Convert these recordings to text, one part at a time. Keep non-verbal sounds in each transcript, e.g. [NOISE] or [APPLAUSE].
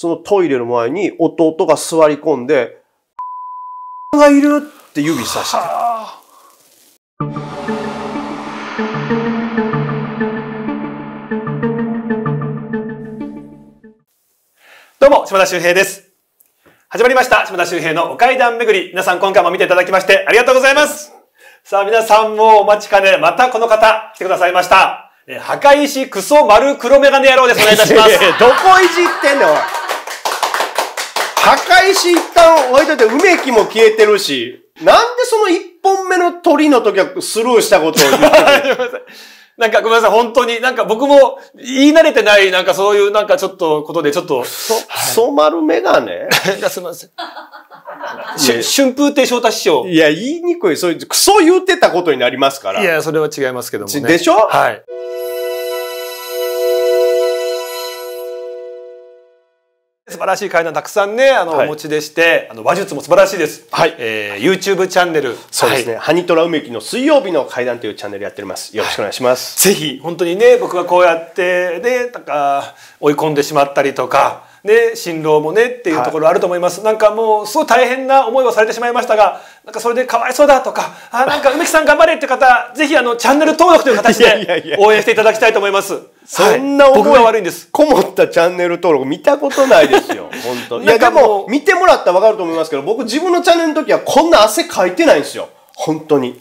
そのトイレの前に弟が座り込んで、がいるって指さして。どうも、島田修平です。始まりました、島田修平のお階段巡り。皆さん今回も見ていただきましてありがとうございます。さあ、皆さんもお待ちかね、またこの方、来てくださいました。え、墓石クソ丸黒メガネ野郎です。お願いいたします。[LAUGHS] どこいじってんの墓石一旦置いといて、梅木も消えてるし、なんでその一本目の鳥の時はスルーしたことを言ってる [LAUGHS] なんかごめんなさい、本当に、なんか僕も言い慣れてない、なんかそういうなんかちょっとことでちょっと。そ、[LAUGHS] はい、染まるメガネいや、すみません。春風亭昇太師匠。いや、言いにくい。そういう、クソ言うてたことになりますから。いや、それは違いますけども、ね、でしょはい。素晴らしい階段たくさんねあの、はい、お持ちでしてあの話術も素晴らしいです、はいえー、YouTube チャンネルそうですね、はい、ハニトラ梅木の水曜日の階段というチャンネルやっておりますよろしくお願いします、はい、ぜひ本当にね僕がこうやってねなんか追い込んでしまったりとかね、新郎もねっていうところあると思います、はい、なんかもうすごい大変な思いをされてしまいましたがなんかそれでかわいそうだとかあなんか [LAUGHS] 梅木さん頑張れっていう方ぜひあのチャンネル登録という形で応援していただきたいと思います。そんな思い、はい、悪いんです。こもったチャンネル登録見たことないですよ。[LAUGHS] 本当に。いやでも、見てもらったらわかると思いますけど、僕自分のチャンネルの時はこんな汗かいてないんですよ。本当に。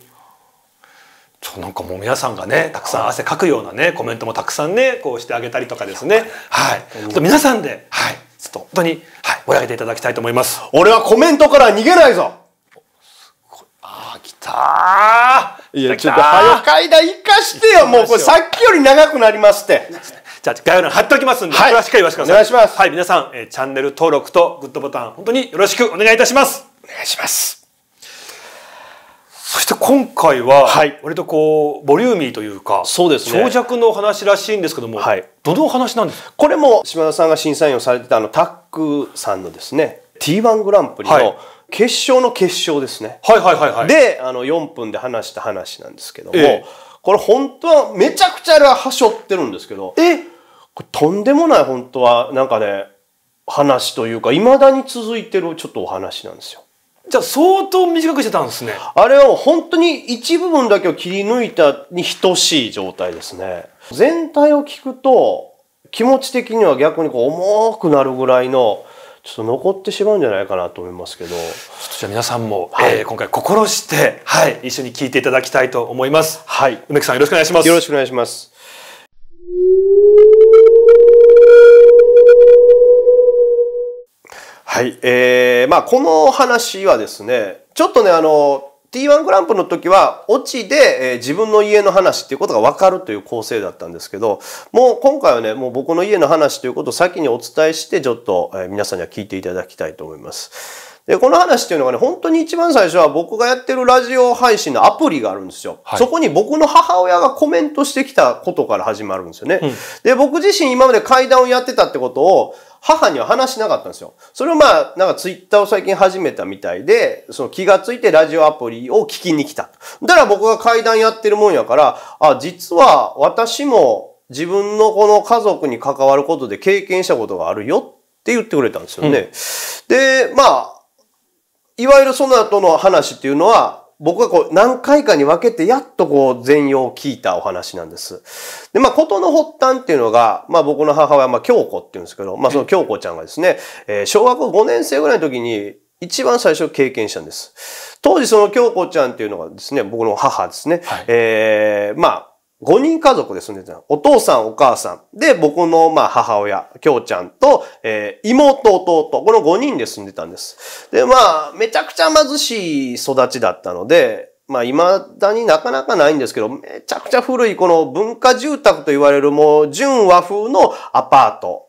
そうなんかもう皆さんがねたくさん汗かくようなねコメントもたくさんねこうしてあげたりとかですねはいと皆さんではいちょっと本当に、はい、盛り上げていただきたいと思います俺はコメントから逃げないぞああ来たいやちょっと早階段生かしてよもうこれさっきより長くなりますってじゃあ概要欄貼っておきますんで、はい、これはよろしくお願いしますはい皆さん、えー、チャンネル登録とグッドボタン本当によろしくお願いいたしますお願いしますそして今回は、割とこう、ボリューミーというか、そうです長尺の話らしいんですけども、はい、どの話なんですかこれも、島田さんが審査員をされてたあの、タックさんのですね、T1 グランプリの決勝の決勝ですね。はいはいはいはい。で、あの、4分で話した話なんですけども、えこれ本当はめちゃくちゃあれははしょってるんですけど、えこれとんでもない本当は、なんかね、話というか、いまだに続いてるちょっとお話なんですよ。じゃあ相当短くしてたんですね。あれは本当に一部分だけを切り抜いたに等しい状態ですね。全体を聞くと気持ち的には逆にこう重くなるぐらいのちょっと残ってしまうんじゃないかなと思いますけど。ちょっとじゃあ皆さんも、はい、えー、今回心して、はい、一緒に聞いていただきたいと思います。はい。梅木さんよろしくお願いします。よろしくお願いします。はい。えー、まあ、この話はですね、ちょっとね、あの、T1 グランプの時は、オチで、えー、自分の家の話っていうことが分かるという構成だったんですけど、もう今回はね、もう僕の家の話ということを先にお伝えして、ちょっと、えー、皆さんには聞いていただきたいと思います。で、この話っていうのがね、本当に一番最初は僕がやってるラジオ配信のアプリがあるんですよ。はい、そこに僕の母親がコメントしてきたことから始まるんですよね。うん、で、僕自身今まで階段をやってたってことを、母には話しなかったんですよ。それをまあ、なんかツイッターを最近始めたみたいで、その気がついてラジオアプリを聞きに来た。だから僕が階段やってるもんやから、あ、実は私も自分のこの家族に関わることで経験したことがあるよって言ってくれたんですよね。うん、で、まあ、いわゆるその後の話っていうのは、僕がこう何回かに分けてやっとこう全容を聞いたお話なんです。で、まあことの発端っていうのが、まあ僕の母親、まあ京子っていうんですけど、まあその京子ちゃんがですね、えー、小学5年生ぐらいの時に一番最初経験したんです。当時その京子ちゃんっていうのがですね、僕の母ですね、はい、えー、まあ5人家族で住んでたお父さん、お母さん。で、僕の、まあ、母親、きょうちゃんと、えー、妹、弟。この5人で住んでたんです。で、まあ、めちゃくちゃ貧しい育ちだったので、まあ、未だになかなかないんですけど、めちゃくちゃ古い、この文化住宅と言われる、もう、純和風のアパート。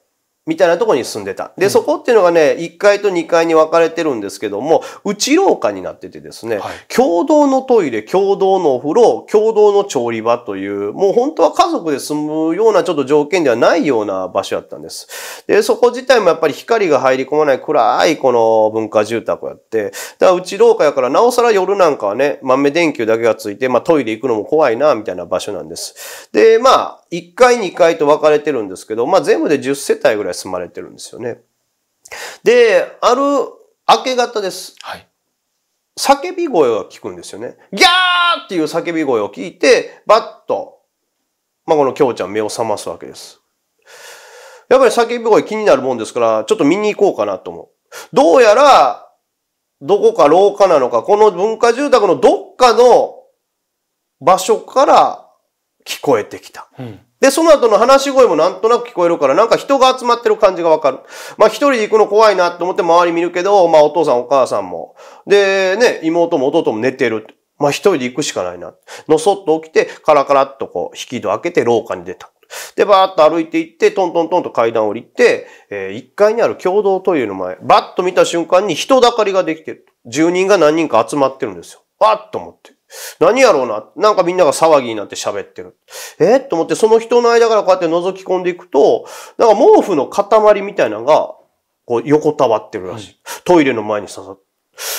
みたいなとこに住んでた。で、そこっていうのがね、1階と2階に分かれてるんですけども、内廊下になっててですね、はい、共同のトイレ、共同のお風呂、共同の調理場という、もう本当は家族で住むようなちょっと条件ではないような場所だったんです。で、そこ自体もやっぱり光が入り込まない暗いこの文化住宅やって、だから内廊下やからなおさら夜なんかはね、豆電球だけがついて、まあトイレ行くのも怖いな、みたいな場所なんです。で、まあ、1階2階と分かれてるんですけど、まあ全部で10世帯ぐらい住まれてるんですよね。で、ある明け方です。はい。叫び声が聞くんですよね。ギャーっていう叫び声を聞いて、バッと、まあこの京ちゃん目を覚ますわけです。やっぱり叫び声気になるもんですから、ちょっと見に行こうかなと思う。どうやら、どこか廊下なのか、この文化住宅のどっかの場所から聞こえてきた。うんで、その後の話し声もなんとなく聞こえるから、なんか人が集まってる感じがわかる。まあ一人で行くの怖いなと思って周り見るけど、まあお父さんお母さんも。で、ね、妹も弟も寝てる。まあ一人で行くしかないな。のそっと起きて、カラカラっとこう、引き戸開けて廊下に出た。で、バーっと歩いて行って、トントントンと階段降りて、えー、1階にある共同トイレの前、バッと見た瞬間に人だかりができてる。住人が何人か集まってるんですよ。わっと思って。何やろうな。なんかみんなが騒ぎになって喋ってる。えと思って、その人の間からこうやって覗き込んでいくと、なんか毛布の塊みたいなのが、こう横たわってるらしい。トイレの前に刺さっ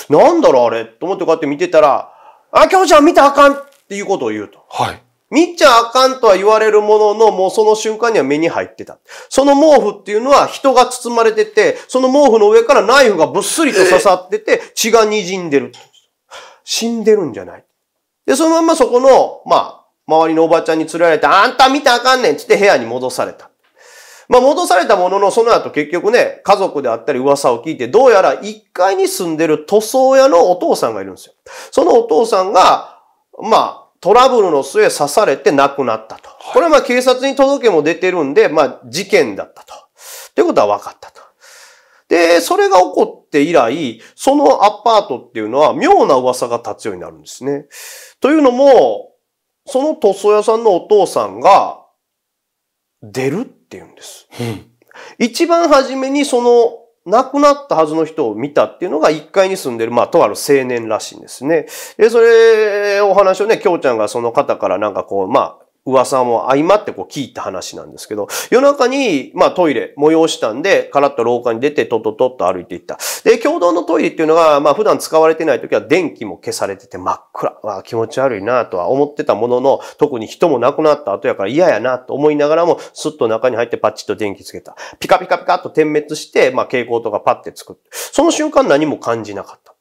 て。なんだろうあれと思ってこうやって見てたら、あ、きょうちゃん見たあかんっていうことを言うと。はい。見ちゃあかんとは言われるものの、もうその瞬間には目に入ってた。その毛布っていうのは人が包まれてて、その毛布の上からナイフがぶっすりと刺さってて、血が滲んでる。死んでるんじゃない。で、そのまんまそこの、まあ、周りのおばちゃんに連れられて、あんた見てあかんねんつって部屋に戻された。まあ、戻されたものの、その後結局ね、家族であったり噂を聞いて、どうやら1階に住んでる塗装屋のお父さんがいるんですよ。そのお父さんが、まあ、トラブルの末刺されて亡くなったと。これはまあ警察に届けも出てるんで、まあ事件だったと。ということは分かったと。で、それが起こって以来、そのアパートっていうのは妙な噂が立つようになるんですね。というのも、その塗装屋さんのお父さんが、出るって言うんです。一番初めにその亡くなったはずの人を見たっていうのが1階に住んでる、まあ、とある青年らしいんですね。で、それ、お話をね、京ちゃんがその方からなんかこう、まあ、噂も相まってこう聞いた話なんですけど、夜中に、まあトイレ催したんで、カラッと廊下に出て、とっととっと歩いていった。で、共同のトイレっていうのが、まあ普段使われてない時は電気も消されてて真っ暗。わ気持ち悪いなとは思ってたものの、特に人も亡くなった後やから嫌やなと思いながらも、スッと中に入ってパッチと電気つけた。ピカピカピカっと点滅して、まあ蛍光灯がパッてつく。その瞬間何も感じなかった。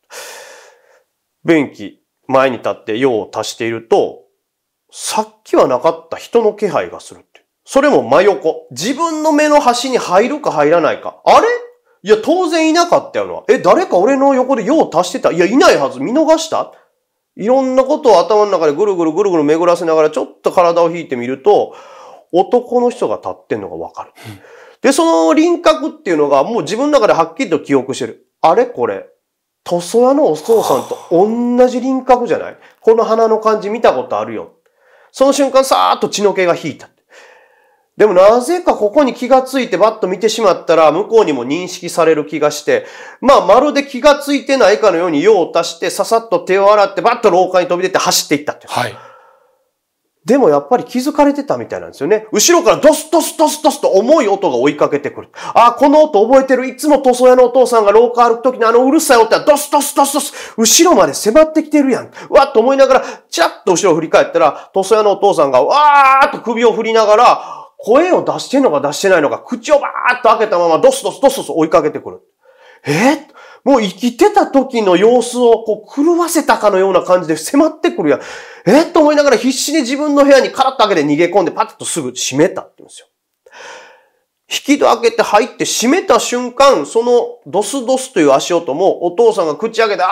便器、前に立って用を足していると、さっきはなかった人の気配がするって。それも真横。自分の目の端に入るか入らないか。あれいや、当然いなかったよな。え、誰か俺の横で用足してたいや、いないはず。見逃したいろんなことを頭の中でぐるぐるぐるぐる巡らせながらちょっと体を引いてみると、男の人が立ってんのがわかる。で、その輪郭っていうのがもう自分の中ではっきりと記憶してる。あれこれ。塗装屋のお父さんと同じ輪郭じゃないこの鼻の感じ見たことあるよ。その瞬間さーっと血の気が引いた。でもなぜかここに気がついてバッと見てしまったら向こうにも認識される気がして、まあまるで気がついてないかのように用を足してささっと手を洗ってバッと廊下に飛び出て走っていったってはい。でもやっぱり気づかれてたみたいなんですよね。後ろからドスドスドスドスと重い音が追いかけてくる。あ、この音覚えてる。いつも塗装屋のお父さんが廊下歩く時のあのうるさい音はドスドスドスドス。後ろまで迫ってきてるやん。わっと思いながら、チラッと後ろ振り返ったら、塗装屋のお父さんがわーっと首を振りながら、声を出してんのか出してないのか、口をばーっと開けたままドスドスドスドス追いかけてくる。えー、もう生きてた時の様子をこう狂わせたかのような感じで迫ってくるやん。えと思いながら必死に自分の部屋にカラッと開けて逃げ込んでパッとすぐ閉めたって言うんですよ。引き戸開けて入って閉めた瞬間、そのドスドスという足音も、お父さんが口開けて、あ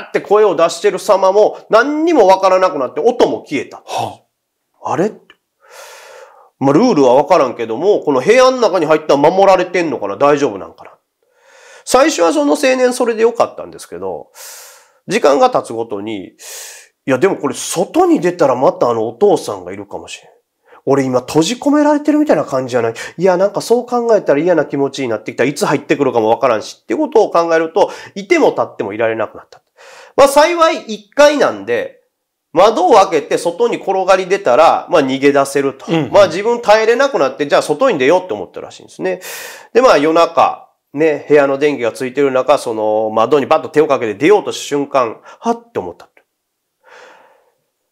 ーって声を出してる様も、何にもわからなくなって、音も消えた。はあ、あれまあ、ルールはわからんけども、この部屋の中に入ったら守られてんのかな大丈夫なんかな最初はその青年それで良かったんですけど、時間が経つごとに、いやでもこれ外に出たらまたあのお父さんがいるかもしれん。俺今閉じ込められてるみたいな感じじゃない。いやなんかそう考えたら嫌な気持ちになってきた。いつ入ってくるかもわからんしっていうことを考えると、いても立ってもいられなくなった。まあ幸い一回なんで、窓を開けて外に転がり出たら、まあ逃げ出せると。うんうん、まあ自分耐えれなくなって、じゃあ外に出ようって思ったらしいんですね。でまあ夜中、ね、部屋の電気がついてる中、その窓にバッと手をかけて出ようとした瞬間、はって思った。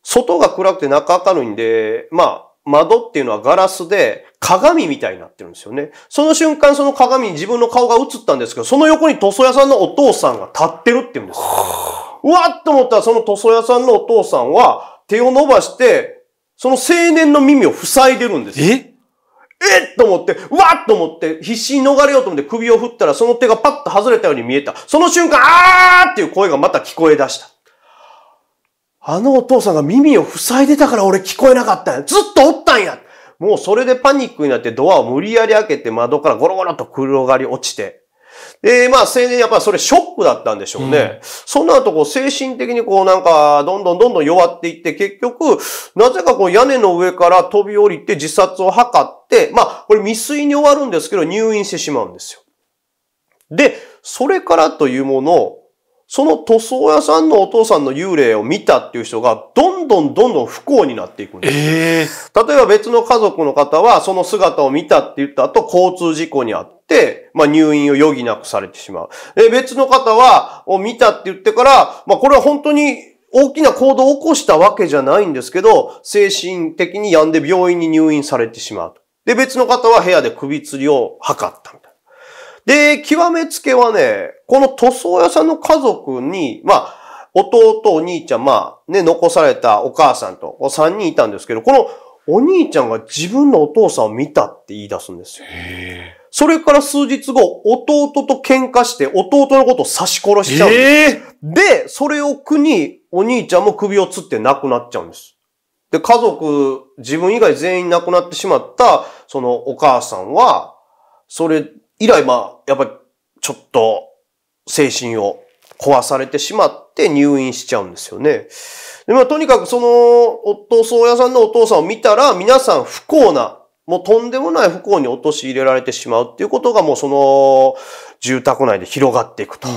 外が暗くて中明るいんで、まあ、窓っていうのはガラスで鏡みたいになってるんですよね。その瞬間その鏡に自分の顔が映ったんですけど、その横に塗装屋さんのお父さんが立ってるって言うんです。うわっと思ったらその塗装屋さんのお父さんは手を伸ばして、その青年の耳を塞いでるんです。ええっと思って、わっと思って、必死に逃れようと思って首を振ったら、その手がパッと外れたように見えた。その瞬間、あーっていう声がまた聞こえ出した。あのお父さんが耳を塞いでたから俺聞こえなかったんや。ずっとおったんや。もうそれでパニックになってドアを無理やり開けて窓からゴロゴロと転がり落ちて、で、まあ、青年やっぱそれショックだったんでしょうね。うん、その後、こう、精神的にこう、なんか、どんどんどんどん弱っていって、結局、なぜかこう、屋根の上から飛び降りて自殺を図って、まあ、これ未遂に終わるんですけど、入院してしまうんですよ。で、それからというものを、その塗装屋さんのお父さんの幽霊を見たっていう人が、どんどんどんどん不幸になっていくんです。えー、例えば別の家族の方は、その姿を見たって言った後、交通事故にあって、まあ入院を余儀なくされてしまう。で、別の方は、を見たって言ってから、まあこれは本当に大きな行動を起こしたわけじゃないんですけど、精神的に病んで病院に入院されてしまう。で、別の方は部屋で首吊りを図った。で、極めつけはね、この塗装屋さんの家族に、まあ、弟、お兄ちゃん、まあ、ね、残されたお母さんと、3人いたんですけど、このお兄ちゃんが自分のお父さんを見たって言い出すんですよ。それから数日後、弟と喧嘩して、弟のことを刺し殺しちゃうんです。で、それを苦に、お兄ちゃんも首をつって亡くなっちゃうんです。で、家族、自分以外全員亡くなってしまった、そのお母さんは、それ以来、まあ、やっぱりちょっと精神を壊されてしまって入院しちゃうんですよね。で、まあ、とにかくその、お父さんのお父さんを見たら、皆さん不幸な、もうとんでもない不幸に陥れられてしまうっていうことがもうその、住宅内で広がっていくと。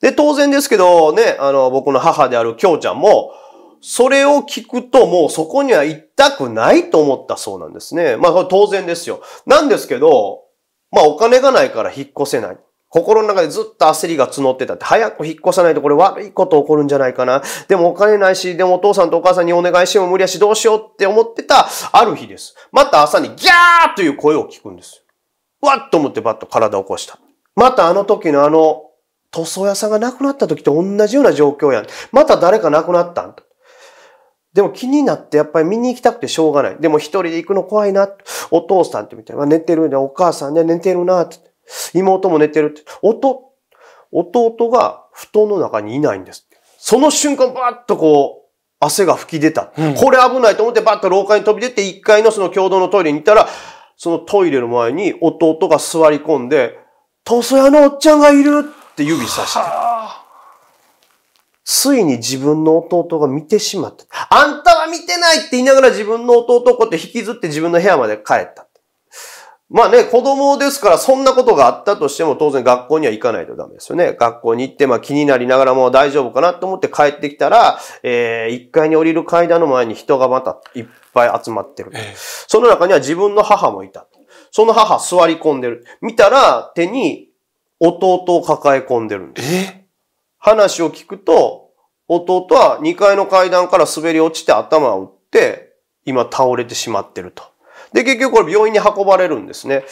で、当然ですけど、ね、あの、僕の母である京ちゃんも、それを聞くともうそこには行きたくないと思ったそうなんですね。まあ、当然ですよ。なんですけど、まあお金がないから引っ越せない。心の中でずっと焦りが募ってたって、早く引っ越さないとこれ悪いこと起こるんじゃないかな。でもお金ないし、でもお父さんとお母さんにお願いしても無理やし、どうしようって思ってたある日です。また朝にギャーという声を聞くんです。わっと思ってバッと体を起こした。またあの時のあの塗装屋さんが亡くなった時と同じような状況やん。また誰か亡くなったんでも気になってやっぱり見に行きたくてしょうがない。でも一人で行くの怖いな。お父さんってみたいな。寝てるね。お母さんね、寝てるなって。妹も寝てるって。弟、弟が布団の中にいないんですって。その瞬間、ばーっとこう、汗が吹き出た。うん、これ危ないと思ってばーっと廊下に飛び出て、1階のその共同のトイレに行ったら、そのトイレの前に弟が座り込んで、塗装屋のおっちゃんがいるって指さして。ついに自分の弟が見てしまった。あんたは見てないって言いながら自分の弟をこうやって引きずって自分の部屋まで帰った。まあね、子供ですからそんなことがあったとしても当然学校には行かないとダメですよね。学校に行ってまあ気になりながらも大丈夫かなと思って帰ってきたら、えー、1階に降りる階段の前に人がまたいっぱい集まってる。その中には自分の母もいた。その母座り込んでる。見たら手に弟を抱え込んでるんです。え話を聞くと、弟は2階の階段から滑り落ちて頭を打って、今倒れてしまってると。で、結局これ病院に運ばれるんですね。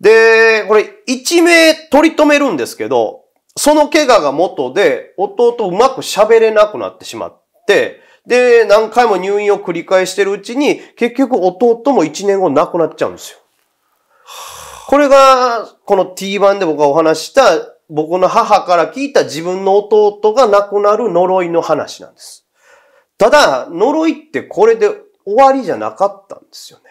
で、これ一命取り留めるんですけど、その怪我が元で、弟うまく喋れなくなってしまって、で、何回も入院を繰り返してるうちに、結局弟も1年後亡くなっちゃうんですよ。これが、この T 版で僕がお話した僕の母から聞いた自分の弟が亡くなる呪いの話なんです。ただ、呪いってこれで終わりじゃなかったんですよね。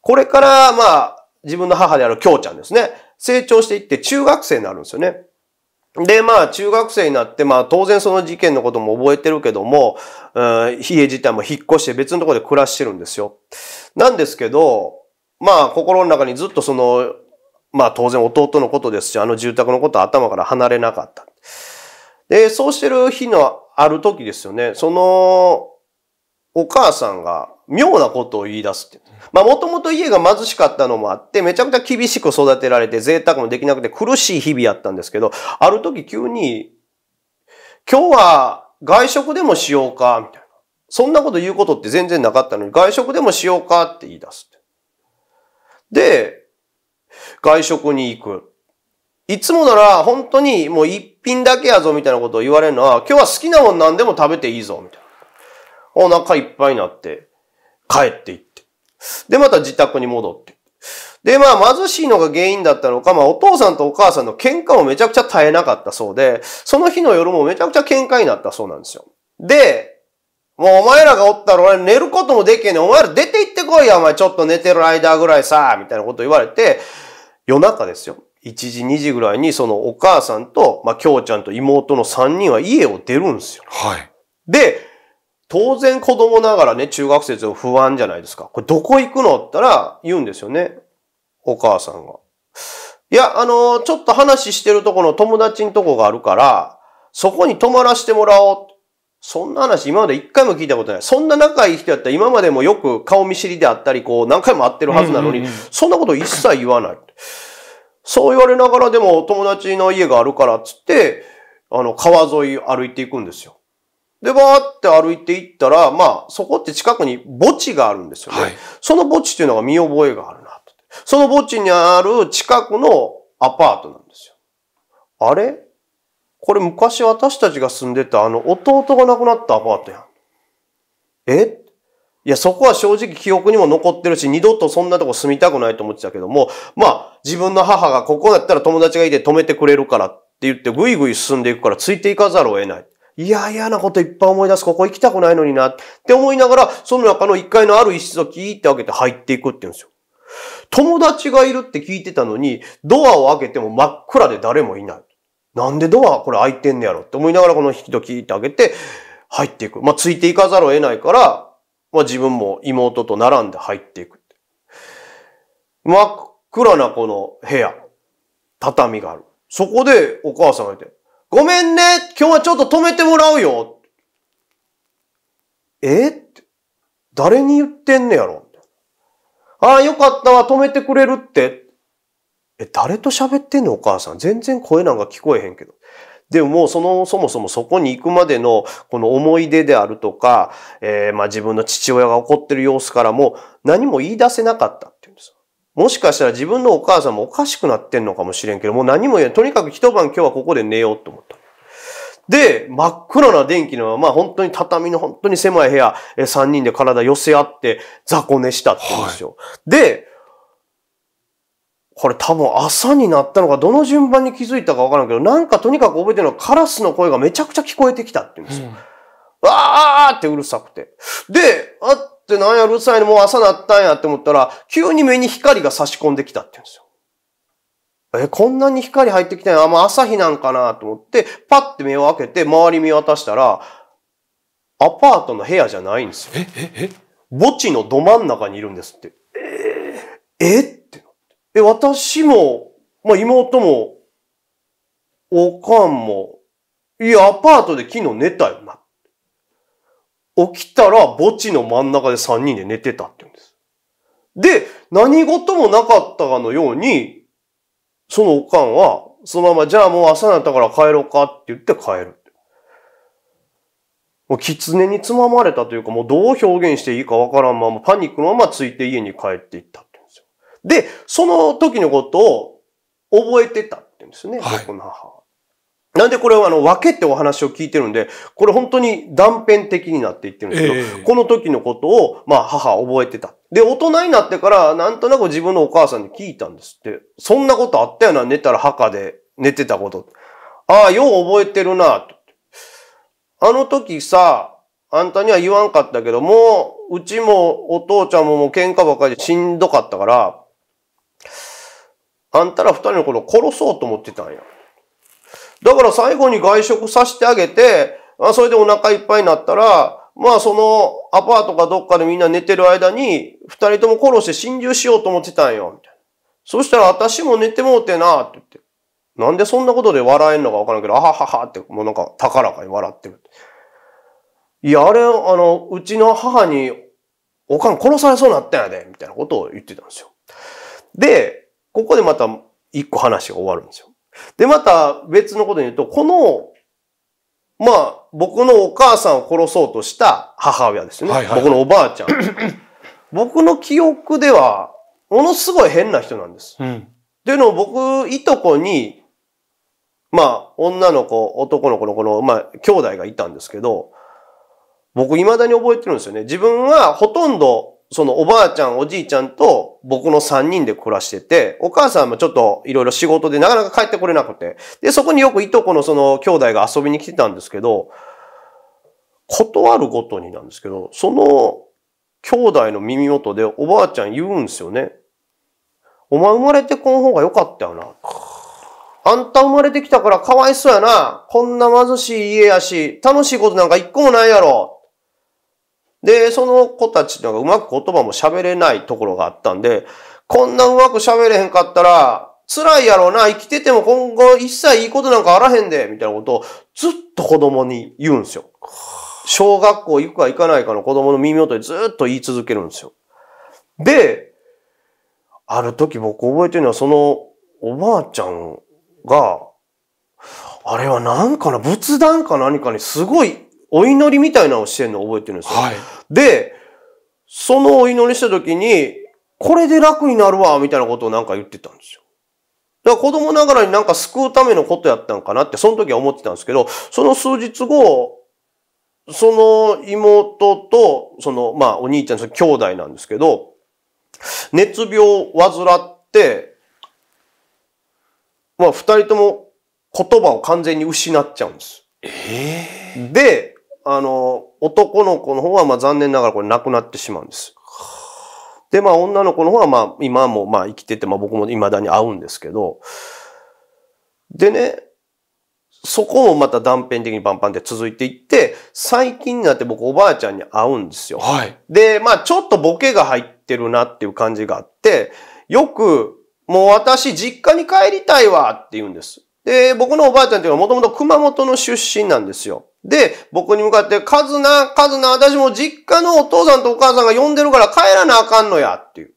これから、まあ、自分の母である京ちゃんですね。成長していって中学生になるんですよね。で、まあ、中学生になって、まあ、当然その事件のことも覚えてるけども、うん、比叡自体も引っ越して別のところで暮らしてるんですよ。なんですけど、まあ、心の中にずっとその、まあ当然弟のことですし、あの住宅のことは頭から離れなかった。で、そうしてる日のある時ですよね、そのお母さんが妙なことを言い出すって。まあもともと家が貧しかったのもあって、めちゃくちゃ厳しく育てられて贅沢もできなくて苦しい日々やったんですけど、ある時急に、今日は外食でもしようか、みたいな。そんなこと言うことって全然なかったのに、外食でもしようかって言い出すで、外食に行く。いつもなら本当にもう一品だけやぞみたいなことを言われるのは、今日は好きなもん何でも食べていいぞみたいな。お腹いっぱいになって、帰って行って。で、また自宅に戻って。で、まあ貧しいのが原因だったのか、まあお父さんとお母さんの喧嘩もめちゃくちゃ絶えなかったそうで、その日の夜もめちゃくちゃ喧嘩になったそうなんですよ。で、もうお前らがおったら俺寝ることもできへんねん。お前ら出て行ってこいや、お前ちょっと寝てる間ぐらいさ、みたいなこと言われて、夜中ですよ。1時、2時ぐらいに、そのお母さんと、まあ、京ちゃんと妹の3人は家を出るんですよ。はい。で、当然子供ながらね、中学生と不安じゃないですか。これどこ行くのったら言うんですよね。お母さんが。いや、あのー、ちょっと話してるとこの友達のとこがあるから、そこに泊まらせてもらおう。そんな話今まで一回も聞いたことない。そんな仲いい人やったら今までもよく顔見知りであったり、こう何回も会ってるはずなのに、そんなこと一切言わない。そう言われながらでも友達の家があるからっつって、あの川沿い歩いていくんですよ。で、バーって歩いていったら、まあ、そこって近くに墓地があるんですよね。はい、その墓地っていうのが見覚えがあるなと。その墓地にある近くのアパートなんですよ。あれこれ昔私たちが住んでたあの弟が亡くなったアパートやん。えいや、そこは正直記憶にも残ってるし、二度とそんなとこ住みたくないと思ってたけども、まあ、自分の母がここだったら友達がいて止めてくれるからって言って、ぐいぐい進んでいくからついていかざるを得ない。いや、嫌なこといっぱい思い出す。ここ行きたくないのにな。って思いながら、その中の一階のある一室をキーて開けて入っていくって言うんですよ。友達がいるって聞いてたのに、ドアを開けても真っ暗で誰もいない。なんでドアこれ開いてんねやろって思いながらこの引き戸聞いてあげて入っていく。まあ、ついていかざるを得ないから、まあ、自分も妹と並んで入っていく。真っ暗なこの部屋、畳がある。そこでお母さんがいて、ごめんね今日はちょっと止めてもらうよえって、誰に言ってんねやろああ、よかったわ、止めてくれるって。え、誰と喋ってんのお母さん。全然声なんか聞こえへんけど。でももうその、そもそもそこに行くまでの、この思い出であるとか、えー、まあ自分の父親が怒ってる様子からも何も言い出せなかったっていうんです。もしかしたら自分のお母さんもおかしくなってんのかもしれんけど、もう何も言えない。とにかく一晩今日はここで寝ようと思った。で、真っ黒な電気のまま、本当に畳の本当に狭い部屋、3人で体寄せ合って雑魚寝したって言うんですよ。はい、で、これ多分朝になったのか、どの順番に気づいたかわからんけど、なんかとにかく覚えてるのはカラスの声がめちゃくちゃ聞こえてきたって言うんですよ。うん、わーってうるさくて。で、あってなんやうるさいのもう朝なったんやって思ったら、急に目に光が差し込んできたって言うんですよ。え、こんなに光入ってきたんや。あ、ま朝日なんかなと思って、パッて目を開けて周り見渡したら、アパートの部屋じゃないんですよ。え、え、え墓地のど真ん中にいるんですって。えー、ええ、私も、まあ、妹も、おかんも、いや、アパートで昨日寝たよな。起きたら墓地の真ん中で3人で寝てたって言うんです。で、何事もなかったかのように、そのおかんは、そのまま、じゃあもう朝になったから帰ろうかって言って帰る。もう狐につままれたというか、もうどう表現していいかわからんまま、パニックのままついて家に帰っていった。で、その時のことを覚えてたって言うんですね、はい、僕の母は。なんでこれはあの、分けってお話を聞いてるんで、これ本当に断片的になっていってるんですけど、えー、この時のことを、まあ母覚えてた。で、大人になってから、なんとなく自分のお母さんに聞いたんですって、そんなことあったよな、寝たら墓で寝てたこと。ああ、よう覚えてるな、あの時さ、あんたには言わんかったけども、うちもお父ちゃんももう喧嘩ばかりでしんどかったから、あんたら二人のこと殺そうと思ってたんや。だから最後に外食させてあげて、あそれでお腹いっぱいになったら、まあそのアパートかどっかでみんな寝てる間に、二人とも殺して侵入しようと思ってたんよ、みたいな。そしたら私も寝てもうてな、って言って。なんでそんなことで笑えんのかわからんけど、あはははって、もうなんか高らかに笑ってる。いや、あれ、あの、うちの母に、おかん殺されそうになったんやで、みたいなことを言ってたんですよ。で、ここでまた一個話が終わるんですよ。で、また別のことに言うと、この、まあ、僕のお母さんを殺そうとした母親ですね。僕のおばあちゃん。[COUGHS] 僕の記憶では、ものすごい変な人なんです。うん、っていうのを僕、いとこに、まあ、女の子、男の子のこの、まあ、兄弟がいたんですけど、僕、未だに覚えてるんですよね。自分はほとんどそのおばあちゃん、おじいちゃんと僕の3人で暮らしてて、お母さんもちょっといろいろ仕事でなかなか帰ってこれなくて、で、そこによくいとこのその兄弟が遊びに来てたんですけど、断るごとになんですけど、その兄弟の耳元でおばあちゃん言うんですよね。お前生まれてこん方が良かったよな。あんた生まれてきたからかわいそうやな。こんな貧しい家やし、楽しいことなんか一個もないやろ。で、その子たちっていうのがうまく言葉も喋れないところがあったんで、こんなうまく喋れへんかったら、辛いやろうな、生きてても今後一切いいことなんかあらへんで、みたいなことをずっと子供に言うんですよ。小学校行くか行かないかの子供の耳元でずっと言い続けるんですよ。で、ある時僕覚えてるのはそのおばあちゃんが、あれは何かな仏壇か何かにすごいお祈りみたいなのをしてるのを覚えてるんですよ。はい、で、そのお祈りした時に、これで楽になるわ、みたいなことをなんか言ってたんですよ。だから子供ながらになんか救うためのことやったんかなって、その時は思ってたんですけど、その数日後、その妹と、その、まあ、お兄ちゃん、兄弟なんですけど、熱病を患って、まあ、二人とも言葉を完全に失っちゃうんです。えー、で、あの、男の子の方は、まあ残念ながらこれ亡くなってしまうんです。で、まあ女の子の方は、まあ今もまあ生きてて、まあ僕も未だに会うんですけど、でね、そこもまた断片的にパンパンって続いていって、最近になって僕おばあちゃんに会うんですよ。はい。で、まあちょっとボケが入ってるなっていう感じがあって、よく、もう私実家に帰りたいわって言うんです。で、僕のおばあちゃんっていうのはもともと熊本の出身なんですよ。で、僕に向かって、カズナ、カズナ、私も実家のお父さんとお母さんが呼んでるから帰らなあかんのや、っていう。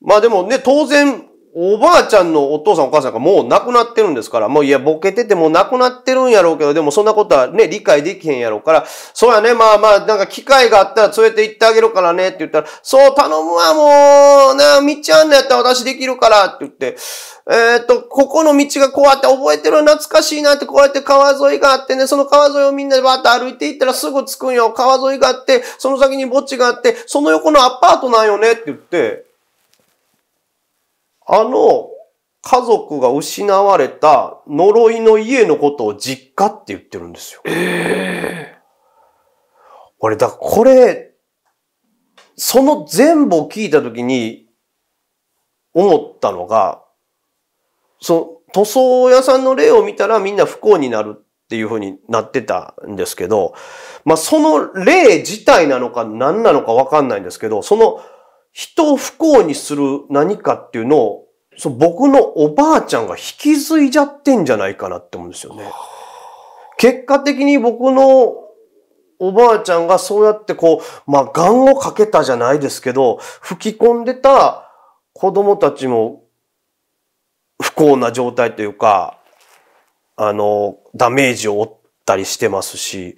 まあでもね、当然、おばあちゃんのお父さんお母さんがもう亡くなってるんですから、もういや、ボケててもう亡くなってるんやろうけど、でもそんなことはね、理解できへんやろうから、そうやね、まあまあ、なんか機会があったら連れて行ってあげるからねって言ったら、そう、頼むわ、もう、な、道あんのやったら私できるからって言って、えー、っと、ここの道がこうやって覚えてる懐かしいなって、こうやって川沿いがあってね、その川沿いをみんなでバーっと歩いて行ったらすぐ着くんよ。川沿いがあって、その先に墓地があって、その横のアパートなんよねって言って、あの家族が失われた呪いの家のことを実家って言ってるんですよ。えー、俺、だこれ、その全部を聞いたときに思ったのが、その塗装屋さんの例を見たらみんな不幸になるっていうふうになってたんですけど、まあその例自体なのか何なのかわかんないんですけど、その人を不幸にする何かっていうのを、そ僕のおばあちゃんが引き継いじゃってんじゃないかなって思うんですよね。結果的に僕のおばあちゃんがそうやってこう、まあ、願をかけたじゃないですけど、吹き込んでた子供たちも不幸な状態というか、あの、ダメージを負ったりしてますし、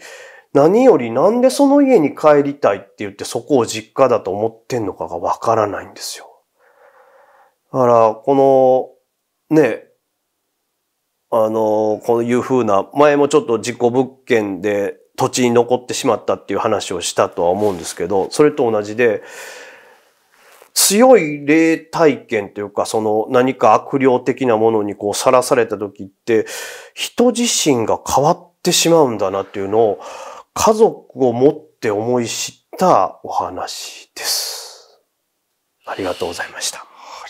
何よりなんでその家に帰りたいって言ってそこを実家だと思ってんのかがわからないんですよ。だから、この、ね、あの、こういうふうな、前もちょっと事故物件で土地に残ってしまったっていう話をしたとは思うんですけど、それと同じで、強い霊体験というか、その何か悪霊的なものにこうさらされた時って、人自身が変わってしまうんだなっていうのを、家族を持って思い知ったお話です。ありがとうございました。あ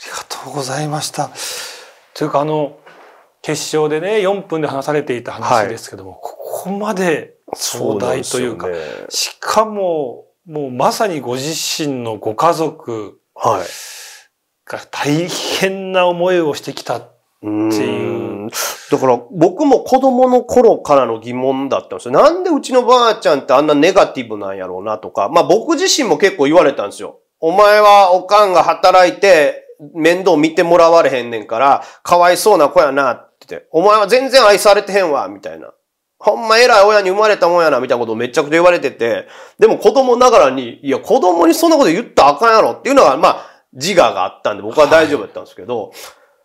りがとうございました。というかあの、決勝でね、4分で話されていた話ですけども、はい、ここまで壮大というか、うね、しかも、もうまさにご自身のご家族が大変な思いをしてきたっていうだから僕も子供の頃からの疑問だったんですよ。なんでうちのばあちゃんってあんなネガティブなんやろうなとか、まあ僕自身も結構言われたんですよ。お前はおかんが働いて面倒見てもらわれへんねんから、かわいそうな子やなってお前は全然愛されてへんわ、みたいな。ほんま偉い親に生まれたもんやな、みたいなことをめちゃくちゃ言われてて、でも子供ながらに、いや、子供にそんなこと言ったらあかんやろっていうのが、まあ、自我があったんで、僕は大丈夫だったんですけど、はい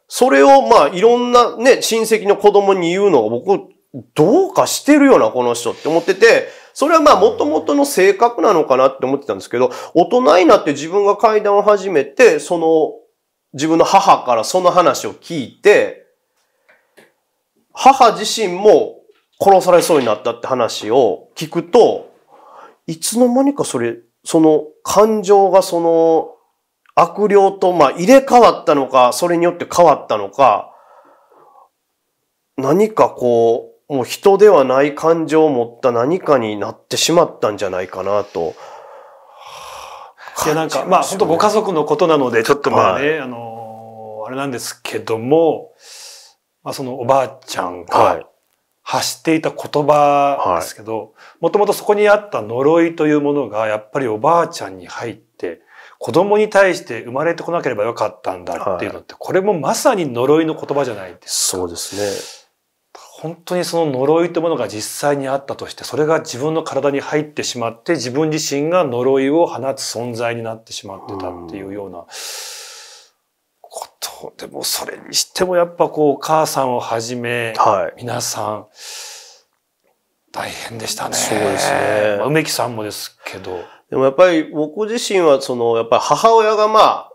それをまあいろんなね、親戚の子供に言うのが僕、どうかしてるよな、この人って思ってて、それはまあ元々の性格なのかなって思ってたんですけど、大人になって自分が階段を始めて、その自分の母からその話を聞いて、母自身も殺されそうになったって話を聞くと、いつの間にかそれ、その感情がその悪霊と、まあ、入れ替わったのか、それによって変わったのか、何かこう、もう人ではない感情を持った何かになってしまったんじゃないかなと。いや、なんか、まあ、本当ご家族のことなので、ちょっとまあね、あのあれなんですけども、まあ、そのおばあちゃんが発していた言葉ですけど、もともとそこにあった呪いというものが、やっぱりおばあちゃんに入って、子供に対して生まれてこなければよかったんだっていうのって、これもまさに呪いの言葉じゃないですか。そうですね。本当にその呪いというものが実際にあったとして、それが自分の体に入ってしまって、自分自身が呪いを放つ存在になってしまってたっていうようなこと。でもそれにしてもやっぱこう、お母さんをはじめ、はい、皆さん、大変でしたね。そうですね。梅木さんもですけど。でもやっぱり僕自身はその、やっぱり母親がまあ、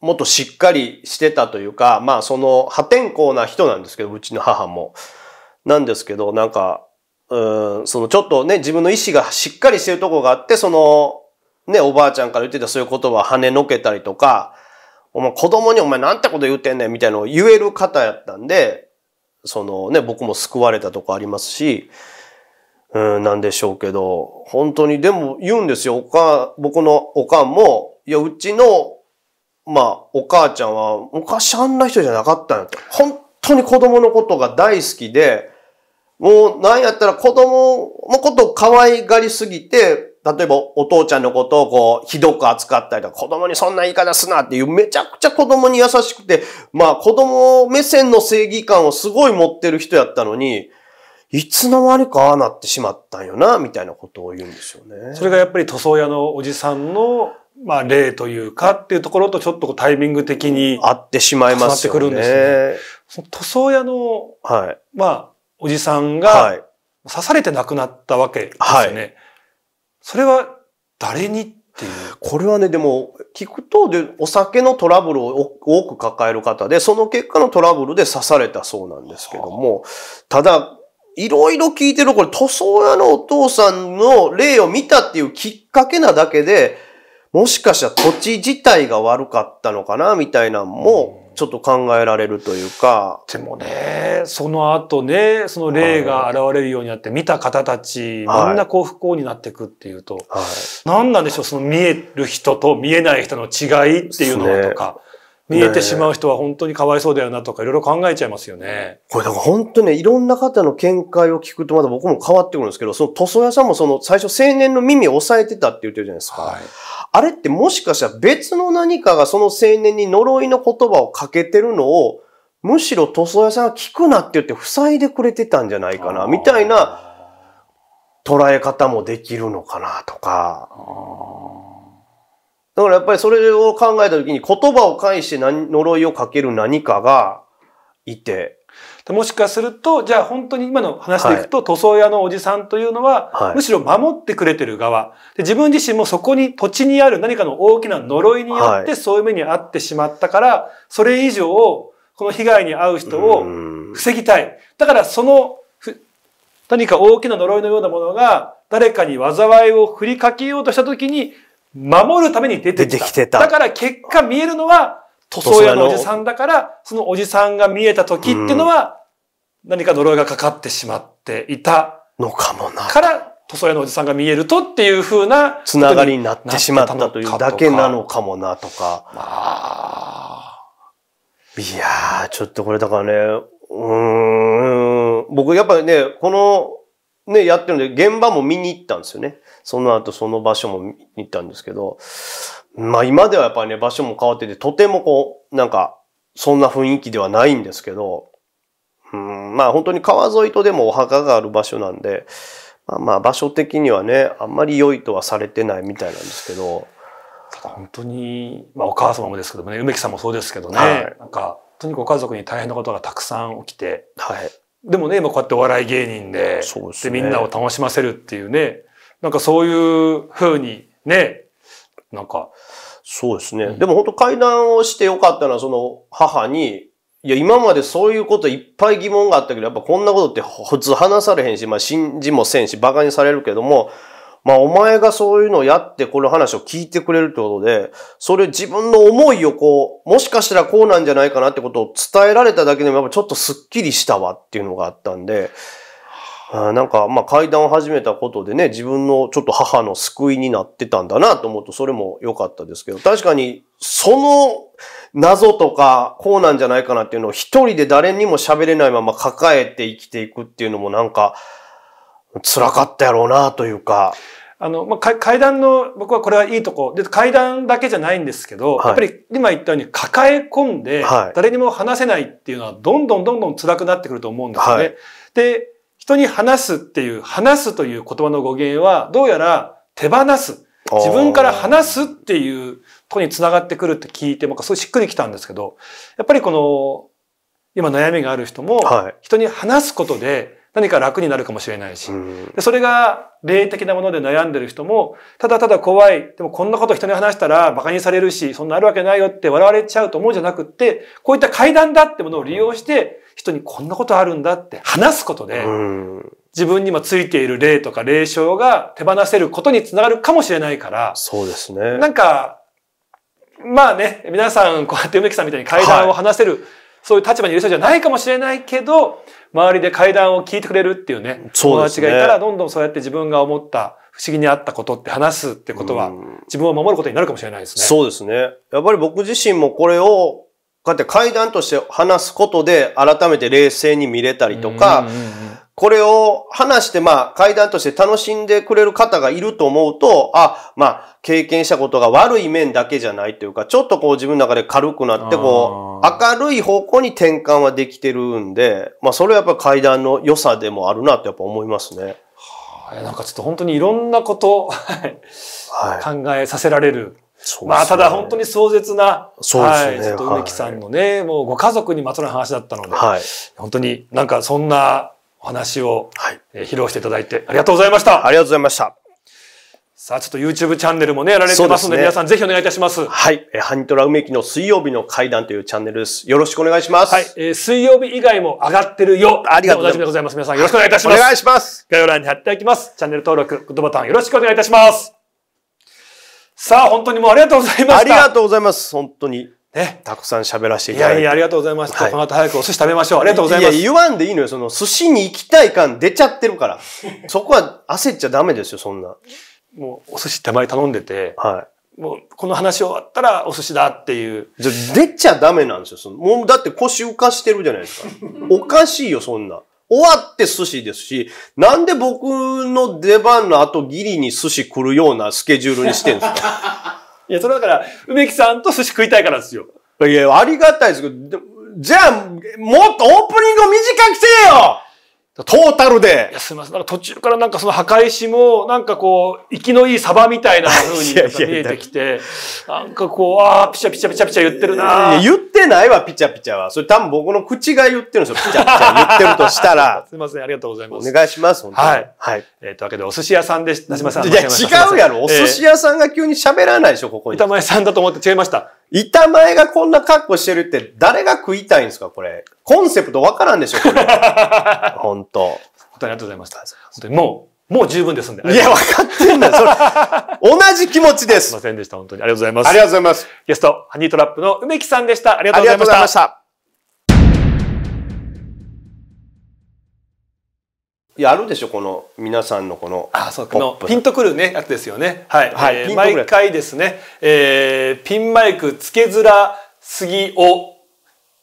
もっとしっかりしてたというか、まあその破天荒な人なんですけど、うちの母も。なんですけど、なんか、うん、そのちょっとね、自分の意志がしっかりしてるとこがあって、その、ね、おばあちゃんから言ってたそういう言葉を跳ねのけたりとか、お前子供にお前なんてこと言うてんねんみたいなのを言える方やったんで、そのね、僕も救われたとこありますし、うん、なんでしょうけど、本当に、でも言うんですよ、おか、僕のおかんも、いや、うちの、まあ、お母ちゃんは、昔あんな人じゃなかったん本当に子供のことが大好きで、もう、なんやったら子供のことを可愛がりすぎて、例えばお父ちゃんのことをこう、ひどく扱ったりとか、子供にそんな言い方すなっていう、めちゃくちゃ子供に優しくて、まあ子供目線の正義感をすごい持ってる人やったのに、いつの間にかああなってしまったんよな、みたいなことを言うんですよね。それがやっぱり塗装屋のおじさんの、まあ、例というかっていうところとちょっとタイミング的に。合ってしまいますよね。ってくるんですね。塗装屋の、はい、まあ、おじさんが、刺されて亡くなったわけですね。はい、それは誰にっていう。これはね、でも、聞くと、で、お酒のトラブルを多く抱える方で、その結果のトラブルで刺されたそうなんですけども、ただ、いろいろ聞いてるこれ塗装屋のお父さんの例を見たっていうきっかけなだけで、もしかしたら土地自体が悪かったのかな、みたいなんも、ちょっと考えられるというか。でもね、その後ね、その霊が現れるようになって、見た方たち、みんな幸福不幸になっていくっていうと、はい、何なんでしょう、その見える人と見えない人の違いっていうのとか。見えてしまう人は本当にかわいそうだよなとかいろいろ考えちゃいますよね。これだから本当ね、いろんな方の見解を聞くとまだ僕も変わってくるんですけど、その塗装屋さんもその最初青年の耳を押さえてたって言ってるじゃないですか。はい、あれってもしかしたら別の何かがその青年に呪いの言葉をかけてるのを、むしろ塗装屋さんが聞くなって言って塞いでくれてたんじゃないかな、みたいな捉え方もできるのかなとか。だからやっぱりそれを考えた時に言葉を介して何呪いをかける何かがいて。もしかすると、じゃあ本当に今の話でいくと、はい、塗装屋のおじさんというのは、はい、むしろ守ってくれてる側で。自分自身もそこに土地にある何かの大きな呪いによってそういう目に遭ってしまったから、はい、それ以上、この被害に遭う人を防ぎたい。だからその何か大きな呪いのようなものが誰かに災いを振りかけようとした時に守るために出てきた。ただから結果見えるのは、塗装屋のおじさんだから、そのおじさんが見えた時っていうのは、うん、何か呪いがかかってしまっていた。のかもな。から、塗装屋のおじさんが見えるとっていうふうな。つながりになってしまったというだけなのかもなとか。まあ。いやー、ちょっとこれだからね、うん、僕やっぱね、このね、やってるんで、現場も見に行ったんですよね。その後その場所も見に行ったんですけど、まあ今ではやっぱりね、場所も変わってて、とてもこう、なんか、そんな雰囲気ではないんですけど、うん、まあ本当に川沿いとでもお墓がある場所なんで、まあまあ場所的にはね、あんまり良いとはされてないみたいなんですけど。ただ本当に、まあお母様もですけどもね、梅木さんもそうですけどね、はい、なんか、とにかくご家族に大変なことがたくさん起きて、はい、でもね、今こうやってお笑い芸人で、そうです、ね、でみんなを楽しませるっていうね、なんかそういうふうにね、なんか。そうですね。うん、でも本当会談をしてよかったのは、その母に、いや、今までそういうこといっぱい疑問があったけど、やっぱこんなことって普通話されへんし、まあ信じもせんし、馬鹿にされるけども、まあお前がそういうのをやってこの話を聞いてくれるってことで、それ自分の思いをこう、もしかしたらこうなんじゃないかなってことを伝えられただけでもやっぱちょっとスッキリしたわっていうのがあったんで、あなんか、まあ、階段を始めたことでね、自分のちょっと母の救いになってたんだなと思うと、それも良かったですけど、確かに、その謎とか、こうなんじゃないかなっていうのを一人で誰にも喋れないまま抱えて生きていくっていうのもなんか、辛かったやろうなというか。あの、まあ、階段の、僕はこれはいいとこ。で、階段だけじゃないんですけど、はい、やっぱり今言ったように抱え込んで、誰にも話せないっていうのは、どんどんどんどん辛くなってくると思うんですよね。はい、で、人に話すっていう、話すという言葉の語源は、どうやら手放す。自分から話すっていうとこに繋がってくるって聞いて、僕はすごいしっくりきたんですけど、やっぱりこの、今悩みがある人も、人に話すことで、何か楽になるかもしれないし、それが霊的なもので悩んでる人も、ただただ怖い、でもこんなこと人に話したら馬鹿にされるし、そんなあるわけないよって笑われちゃうと思うんじゃなくって、こういった階段だってものを利用して、人にこんなことあるんだって話すことで、自分にもついている霊とか霊障が手放せることにつながるかもしれないから、そうですね。なんか、まあね、皆さん、こうやって梅木さんみたいに階段を話せる、そういう立場にいる人じゃないかもしれないけど、周りで階段を聞いてくれるっていうね、友達がいたら、どんどんそうやって自分が思った不思議にあったことって話すってことは、自分を守ることになるかもしれないですね。そうですね。やっぱり僕自身もこれを、こうやって階段として話すことで、改めて冷静に見れたりとか、うんうんうんこれを話して、まあ、階段として楽しんでくれる方がいると思うと、あ、まあ、経験したことが悪い面だけじゃないというか、ちょっとこう自分の中で軽くなって、こう、明るい方向に転換はできてるんで、まあ、それはやっぱ階段の良さでもあるなとやっぱ思いますね。はい、なんかちょっと本当にいろんなこと、はい、考えさせられる。ね、まあ、ただ本当に壮絶な、そうですね。はい、ちょっと梅木さんのね、はい、もうご家族にまつわる話だったので、はい、本当になんかそんな話を、え披露していただいてありがとうございました。ありがとうございました。さあ、ちょっと YouTube チャンネルもね、やられてますので、でね、皆さんぜひお願いいたします。はい。えー、ハニトラ梅木の水曜日の会談というチャンネルです。よろしくお願いします。はい。えー、水曜日以外も上がってるよ。ありがとうございます。ございます。皆さんよろしくお願いいたします。お願いします。概要欄に貼っておきます。チャンネル登録、グッドボタンよろしくお願いいたします。さあ、本当にもうありがとうございました。ありがとうございます。本当に。ね、たくさん喋らせていただいて。いやいや、ありがとうございました。はい、この後早くお寿司食べましょう。ありがとうございます。いや、言わんでいいのよ。その、寿司に行きたい感出ちゃってるから。[LAUGHS] そこは焦っちゃダメですよ、そんな。もう、お寿司手前頼んでて、はい。もう、この話終わったらお寿司だっていう。じゃ、出ちゃダメなんですよ。そのもう、だって腰浮かしてるじゃないですか。[LAUGHS] おかしいよ、そんな。終わって寿司ですし、なんで僕の出番の後ギリに寿司来るようなスケジュールにしてんですか [LAUGHS] いや、それだから、梅木さんと寿司食いたいからですよ。いや、ありがたいですけど、じゃあ、もっとオープニングを短くせえよトータルで。いや、すみません。なんか途中からなんかその墓石も、なんかこう、生きのいいサバみたいな風に [LAUGHS] 見えてきて、なんかこう、ああ、ピチャピチャピチャピチャ言ってるな言ってないわ、ピチャピチャは。それ多分僕の口が言ってるんですよ、ピチャピチャ言ってるとしたら。[LAUGHS] すみません、ありがとうございます。お願いします、本当に。はい。はい。えー、というわけで、お寿司屋さんでし、なしまさん。いや、違うやろ。お寿司屋さんが急に喋らないでしょ、ここに。板前さんだと思って違いました。板前がこんな格好してるって誰が食いたいんですかこれ。コンセプトわからんでしょこれ。[LAUGHS] 本当。本当にありがとうございました。本当にもう、もう十分ですんで。いや、分かってんだ。それ、同じ気持ちです。すいませんでした。本当に。ありがとうございます。ありがとうございます。ゲスト、ハニートラップの梅木さんでした。ありがとうございました。ありがとうございました。いやあるでしょこの皆さんのこのあのピンとくるねやつですよねはい、はい、えー、毎回ですね、えー、ピンマイクつけづらすぎを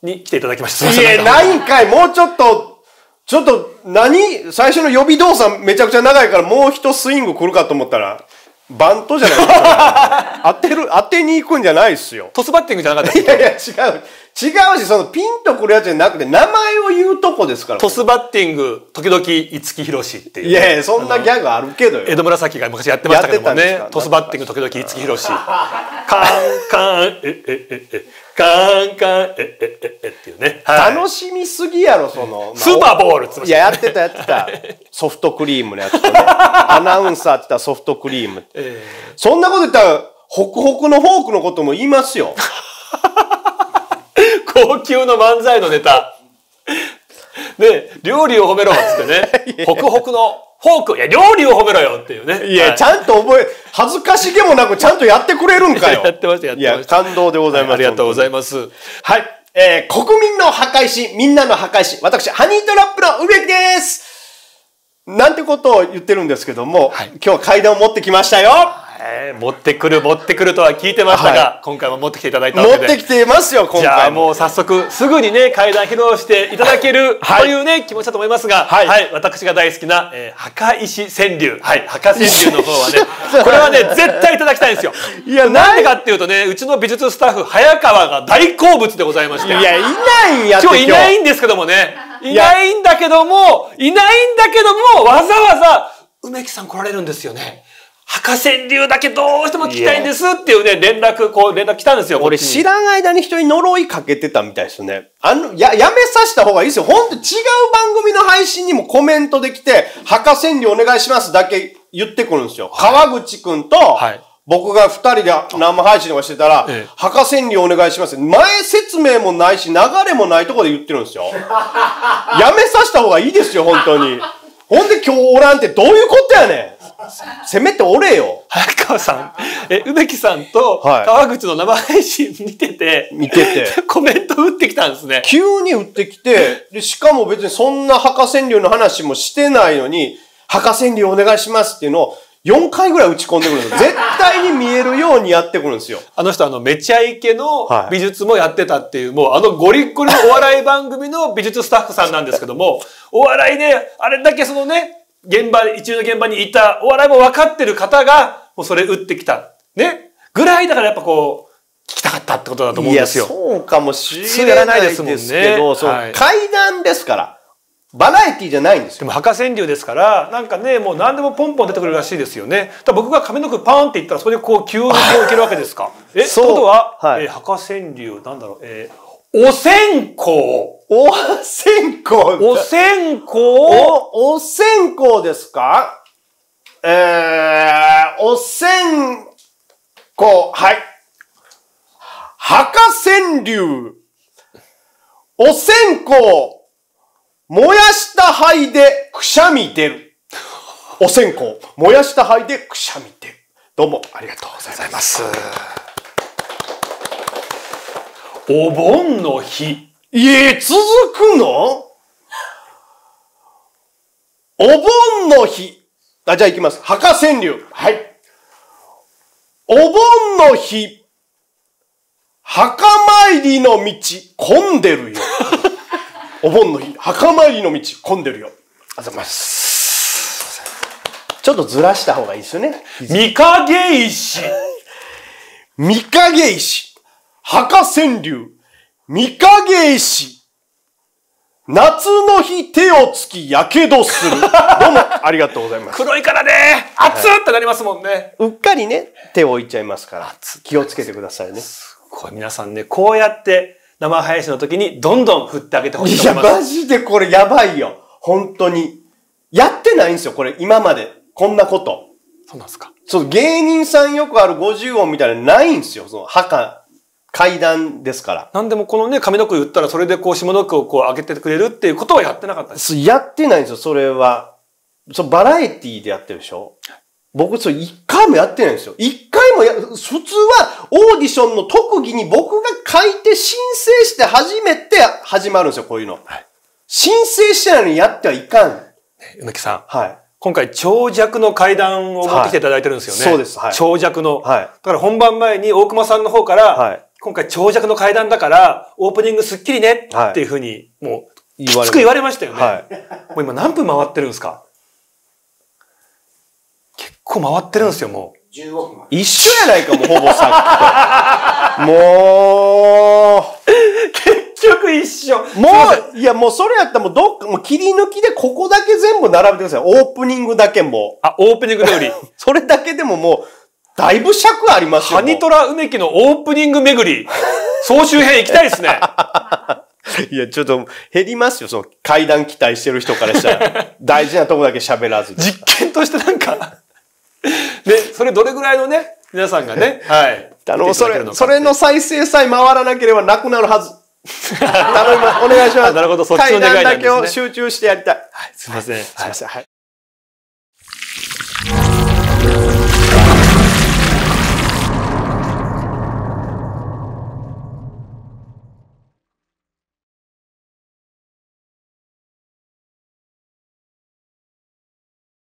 に来ていただきましたいえないんかいもうちょっとちょっと何最初の予備動作めちゃくちゃ長いからもう一スイング来るかと思ったらバントじゃないですか [LAUGHS] 当てる当てに行くんじゃないっすよトスバッティングじゃなかったいやいや違う違うし、そのピンとくるやつじゃなくて、名前を言うとこですから。トスバッティング、時々、五木ひろしっていう。いやいや、そんなギャグあるけどよ。江戸紫が昔やってましたけどもね。トスバッティング、時々、五木ひろし。カンカン、え、え、え、え、カンカン、え、え、え、えっていうね。はい、楽しみすぎやろ、その。スーパーボールっついや、やってた、やってた。ソフトクリームのやつとね。アナウンサーって言ったらソフトクリーム。えー、そんなこと言ったら、ホクホクのフォークのことも言いますよ。上級の漫才のネタ。で、料理を褒めろっつってね、[LAUGHS] ホクホクのフォーク、いや、料理を褒めろよっていうね。いや、はい、ちゃんと覚え、恥ずかしげもなくちゃんとやってくれるんかよ。[LAUGHS] やってました、やってました。感動でございます、はい、ありがとうございます。はい。えー、国民の破壊し、みんなの破壊し、私、ハニートラップの上木ですなんてことを言ってるんですけども、はい、今日は階段を持ってきましたよ持ってくる持ってくるとは聞いてましたが、はい、今回も持ってきていただいたので持ってきてますよ今回じゃあもう早速すぐにね階段披露していただける、はい、というね気持ちだと思いますが、はい、はい、私が大好きな、えー、墓石川柳はい墓川柳の方はね [LAUGHS] これはね絶対いただきたいんですよいやなんでかっていうとねうちの美術スタッフ早川が大好物でございましていやいないや今日いないんですけどもねいないんだけどもいないんだけどもわざわざ梅木さん来られるんですよね博士流だけどうしても聞きたいんですっていうね、連絡、こう連絡来たんですよ。俺知らん間に人に呪いかけてたみたいですね。あの、や、やめさせた方がいいですよ。ほんと違う番組の配信にもコメントできて、博士流お願いしますだけ言ってくるんですよ。川口くんと、はい僕が二人で生配信とかしてたら、博士にお願いします。前説明もないし、流れもないとこで言ってるんですよ。やめさせた方がいいですよ、本当に。ほんで今日おらんってどういうことやねん。せめておれよ。早川さん、え、梅木さんと川口の生配信見てて、見てて、[LAUGHS] コメント打ってきたんですね。急に打ってきて、で、しかも別にそんな博川流の話もしてないのに、博川流お願いしますっていうのを、4回ぐらい打ち込んでくるんです [LAUGHS] 絶対に見えるようにやってくるんですよ。あの人、あの、めちゃイケの美術もやってたっていう、はい、もうあのゴリッゴリのお笑い番組の美術スタッフさんなんですけども、お笑いで、あれだけそのね、現場、一流の現場にいた、お笑いも分かってる方が、もうそれ打ってきた。ねぐらいだからやっぱこう、聞きたかったってことだと思うんですよ。いや、そうかもしれないですけど、ね、そう、はい、階段ですから。バラエティじゃないんですよ。でも、博川流ですから、なんかね、もう何でもポンポン出てくるらしいですよね。僕が髪の毛パーンって言ったら、そこでこう、急にこういけるわけですか。え、そう。とは、はい、えー、博川流、なんだろう、えー、お線香。お線香。お線香。お、お線香ですかえー、お線香。はい。墓川流。お線香。燃やした灰でくしゃみ出る。お線香。燃やした灰でくしゃみ出る。どうもありがとうございます。お盆の日。え、続くのお盆の日。あ、じゃあ行きます。墓川柳。はい。お盆の日、墓参りの道、混んでるよ。[LAUGHS] お盆の日、墓参りの道、混んでるよ。あざます。ちょっとずらした方がいいですよね。見影石。見影石。墓川流、三影石。夏の日手をつきやけどする。[LAUGHS] どうもありがとうございます。黒いからね、熱っとなりますもんね、はい。うっかりね、手を置いちゃいますから、気をつけてくださいね。すごい、皆さんね、こうやって生配信の時にどんどん振ってあげてほしいと思います。いや、マジでこれやばいよ。本当に。やってないんですよ、これ、今まで。こんなこと。そうなんですか。そう、芸人さんよくある50音みたいなのないんですよ、その、墓階段ですから。なんでもこのね、上の句言ったらそれでこう下の句をこう上げてくれるっていうことはやってなかったです。やってないんですよ、それは。そバラエティでやってるでしょ僕、それ一回もやってないんですよ。一回もや、普通はオーディションの特技に僕が書いて申請して初めて始まるんですよ、こういうの。はい、申請してないのにやってはいかん。ね、ぬきさん。はい。今回、長尺の階段を持ってきていただいてるんですよね。はい、そうです。はい、長尺の。はい。だから本番前に大熊さんの方から、はい。今回長尺の会談だから、オープニングすっきりねっていうふうに、もう、きつく言われましたよね。はい、もう今何分回ってるんですか結構回ってるんですよ、もう。一緒やないかも、ほぼさっきと。もう。結局一緒。もう、いや、もうそれやったらもうどっか、もう切り抜きでここだけ全部並べてください。オープニングだけも。あ、オープニング通り。[LAUGHS] それだけでももう、だいぶ尺ありますよ。ハニトラ梅木のオープニング巡り、[LAUGHS] 総集編行きたいですね。いや、ちょっと減りますよ、その階段期待してる人からしたら。[LAUGHS] 大事なとこだけ喋らず。実験としてなんかね、それどれぐらいのね、皆さんがね、はい。あの、それ、それの再生さえ回らなければなくなるはず。頼みます。お願いします。[LAUGHS] なるほど、そっちの願いなんです、ね、階段だけを集中してやりたい。はい、すいません。すいません。はい